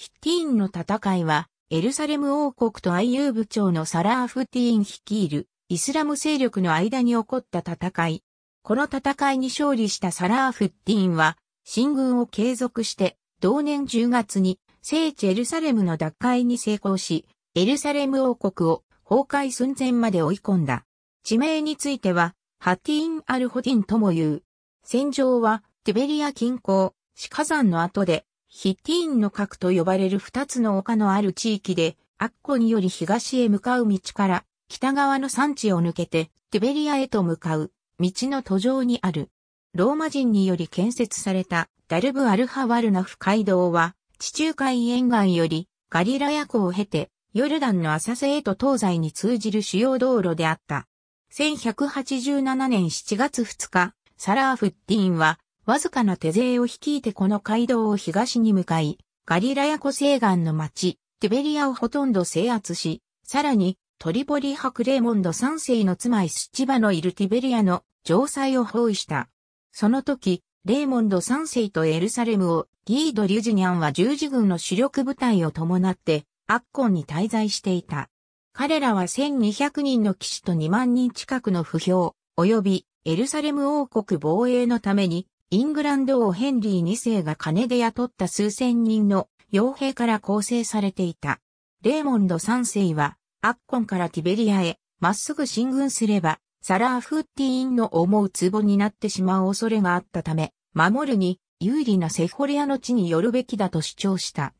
ヒッティーンの戦いは、エルサレム王国とアイユー部長のサラーフティーン率いるイスラム勢力の間に起こった戦い。この戦いに勝利したサラーフティーンは、進軍を継続して、同年10月に聖地エルサレムの奪回に成功し、エルサレム王国を崩壊寸前まで追い込んだ。地名については、ハティーン・アルホティンとも言う。戦場は、トゥベリア近郊、死火山の後で、ヒッティーンの核と呼ばれる二つの丘のある地域で、アッコにより東へ向かう道から北側の山地を抜けてテベリアへと向かう道の途上にある。ローマ人により建設されたダルブ・アルハワルナフ街道は地中海沿岸よりガリラヤ湖を経てヨルダンの浅瀬へと東西に通じる主要道路であった。1187年7月2日、サラーフッティーンはわずかな手勢を率いてこの街道を東に向かい、ガリラヤ湖西岸の町、ティベリアをほとんど制圧し、さらに、トリボリ博レーモンド三世の妻イスチバのいるティベリアの城塞を包囲した。その時、レーモンド三世とエルサレムを、ギード・リュジニャンは十字軍の主力部隊を伴って、アッコンに滞在していた。彼らは1200人の騎士と2万人近くの不評、及びエルサレム王国防衛のためにイングランド王ヘンリー2世が金で雇った数千人の傭兵から構成されていた。レーモンド3世は、アッコンからティベリアへ、まっすぐ進軍すれば、サラーフッティーンの思う壺になってしまう恐れがあったため、守るに有利なセフォレアの地によるべきだと主張した。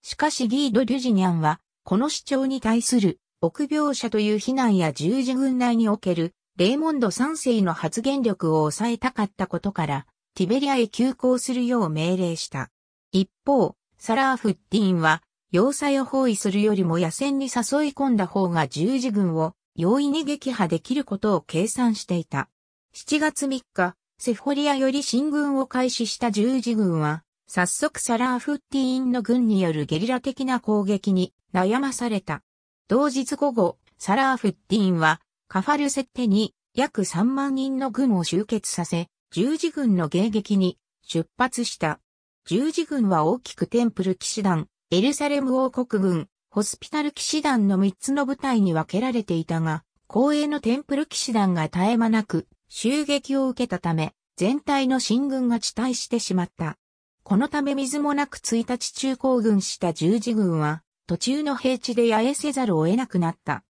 しかしギード・リュジニャンは、この主張に対する、臆病者という非難や十字軍内における、レーモンド3世の発言力を抑えたかったことから、ティベリアへ急行するよう命令した。一方、サラーフッディーンは、要塞を包囲するよりも野戦に誘い込んだ方が十字軍を容易に撃破できることを計算していた。7月3日、セフォリアより進軍を開始した十字軍は、早速サラーフッティーンの軍によるゲリラ的な攻撃に悩まされた。同日午後、サラーフッティーンは、カファルセッテに約3万人の軍を集結させ、十字軍の迎撃に出発した。十字軍は大きくテンプル騎士団、エルサレム王国軍、ホスピタル騎士団の3つの部隊に分けられていたが、後衛のテンプル騎士団が絶え間なく襲撃を受けたため、全体の進軍が遅滞してしまった。このため水もなく1日中行軍した十字軍は、途中の平地で野営せざるを得なくなった。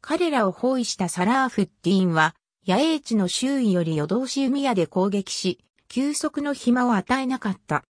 彼らを包囲したサラーフッディーンは、野営地の周囲より夜通し海屋で攻撃し、休息の暇を与えなかった。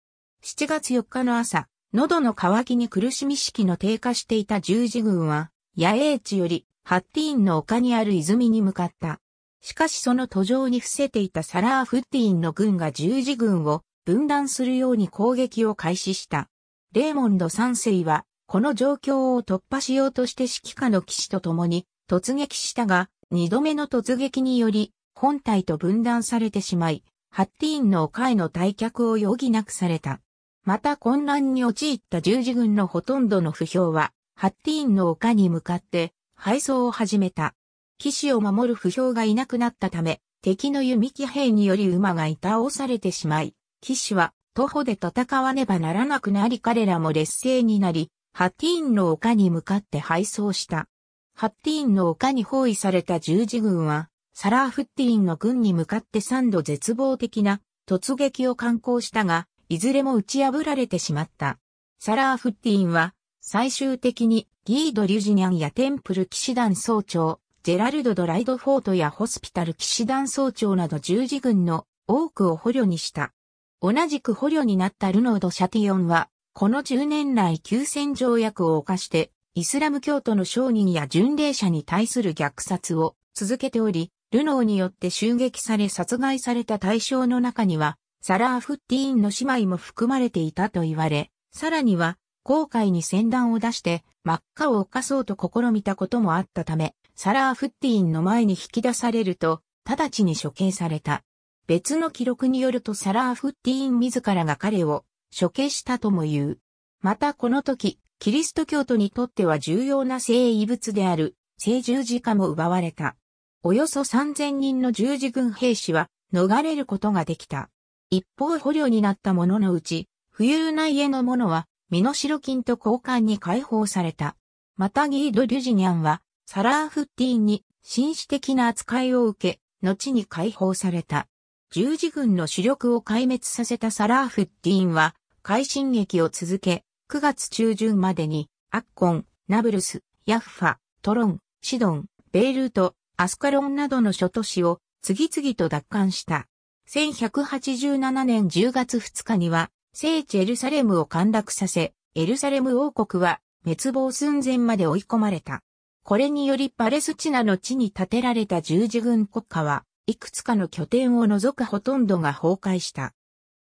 7月4日の朝、喉の渇きに苦しみ式の低下していた十字軍は、野営地よりハッティーンの丘にある泉に向かった。しかしその途上に伏せていたサラーフッティーンの軍が十字軍を分断するように攻撃を開始した。レーモンド三世は、この状況を突破しようとして指揮下の騎士と共に突撃したが、二度目の突撃により、本体と分断されてしまい、ハッティーンの丘への退却を余儀なくされた。また混乱に陥った十字軍のほとんどの不評は、ハッティーンの丘に向かって敗走を始めた。騎士を守る不評がいなくなったため、敵の弓騎兵により馬がた。をされてしまい、騎士は徒歩で戦わねばならなくなり彼らも劣勢になり、ハティーンの丘に向かって敗走した。ハッティーンの丘に包囲された十字軍は、サラーフッティーンの軍に向かって三度絶望的な突撃を敢行したが、いずれも打ち破られてしまった。サラーフッティーンは、最終的にギード・リュジニャンやテンプル騎士団総長、ジェラルド・ドライド・フォートやホスピタル騎士団総長など十字軍の多くを捕虜にした。同じく捕虜になったルノード・シャティオンは、この10年来休戦条約を犯して、イスラム教徒の商人や巡礼者に対する虐殺を続けており、ルノーによって襲撃され殺害された対象の中には、サラーフッティーンの姉妹も含まれていたと言われ、さらには、航海に船団を出して真っ赤を犯そうと試みたこともあったため、サラーフッティーンの前に引き出されると、直ちに処刑された。別の記録によるとサラーフッティーン自らが彼を処刑したとも言う。またこの時、キリスト教徒にとっては重要な聖遺物である聖十字架も奪われた。およそ3000人の十字軍兵士は逃れることができた。一方捕虜になった者のうち、浮遊な家の者は身代金と交換に解放された。またギード・リュジニャンはサラーフッティーンに紳士的な扱いを受け、後に解放された。十字軍の主力を壊滅させたサラーフッティーンは快進撃を続け、9月中旬までに、アッコン、ナブルス、ヤッファ、トロン、シドン、ベイルート、アスカロンなどの諸都市を次々と奪還した。1187年10月2日には、聖地エルサレムを陥落させ、エルサレム王国は滅亡寸前まで追い込まれた。これによりパレスチナの地に建てられた十字軍国家は、いくつかの拠点を除くほとんどが崩壊した。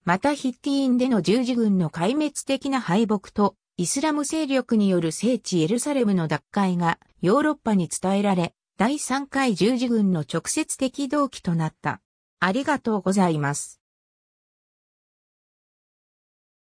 またヒッティーンでの十字軍の壊滅的な敗北と、イスラム勢力による聖地エルサレムの奪回がヨーロッパに伝えられ、第3回十字軍の直接的動機となった。ありがとうございます。